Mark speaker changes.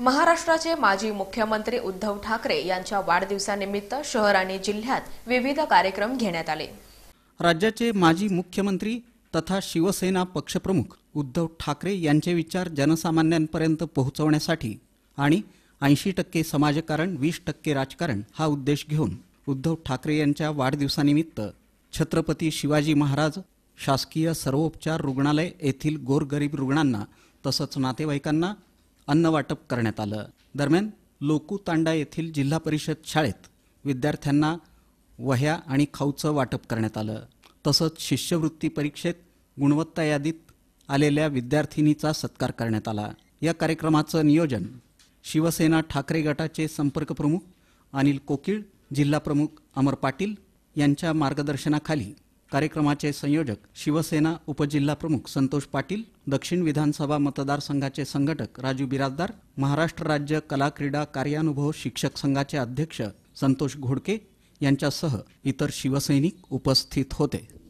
Speaker 1: महाराष्ट्राचे माजी मुख्यमंत्री उद्धव ठाकरे यांच्या वाढदिवसानिमित्त शहर आणि जिल्ह्यात विविध कार्यक्रम घेण्यात आले
Speaker 2: राज्याचे माजी मुख्यमंत्री तथा शिवसेना पक्षप्रमुख उद्धव ठाकरे यांचे विचार जनसामान्यांपर्यंत पोहोचवण्यासाठी आणि ऐंशी टक्के समाजकारण वीस टक्के राजकारण हा उद्देश घेऊन उद्धव ठाकरे यांच्या वाढदिवसानिमित्त छत्रपती शिवाजी महाराज शासकीय सर्वोपचार रुग्णालय येथील गोरगरीब रुग्णांना तसंच नातेवाईकांना अन्न वाटप करण्यात आलं दरम्यान लोकू येथील जिल्हा परिषद शाळेत विद्यार्थ्यांना वह्या आणि खाऊचं वाटप करण्यात आलं तसंच शिष्यवृत्ती परीक्षेत गुणवत्ता यादीत आलेल्या विद्यार्थिनीचा सत्कार करण्यात आला या कार्यक्रमाचं नियोजन शिवसेना ठाकरे गटाचे संपर्क प्रमुख अनिल कोकिळ जिल्हाप्रमुख अमर पाटील यांच्या मार्गदर्शनाखाली कार्यक्रमाचे संयोजक शिवसेना प्रमुख संतोष पाटील दक्षिण विधानसभा मतदारसंघाचे संघटक राजू बिराजदार महाराष्ट्र राज्य कला क्रीडा कार्यानुभव शिक्षक संघाचे अध्यक्ष संतोष घोडके यांच्यासह इतर शिवसैनिक उपस्थित होते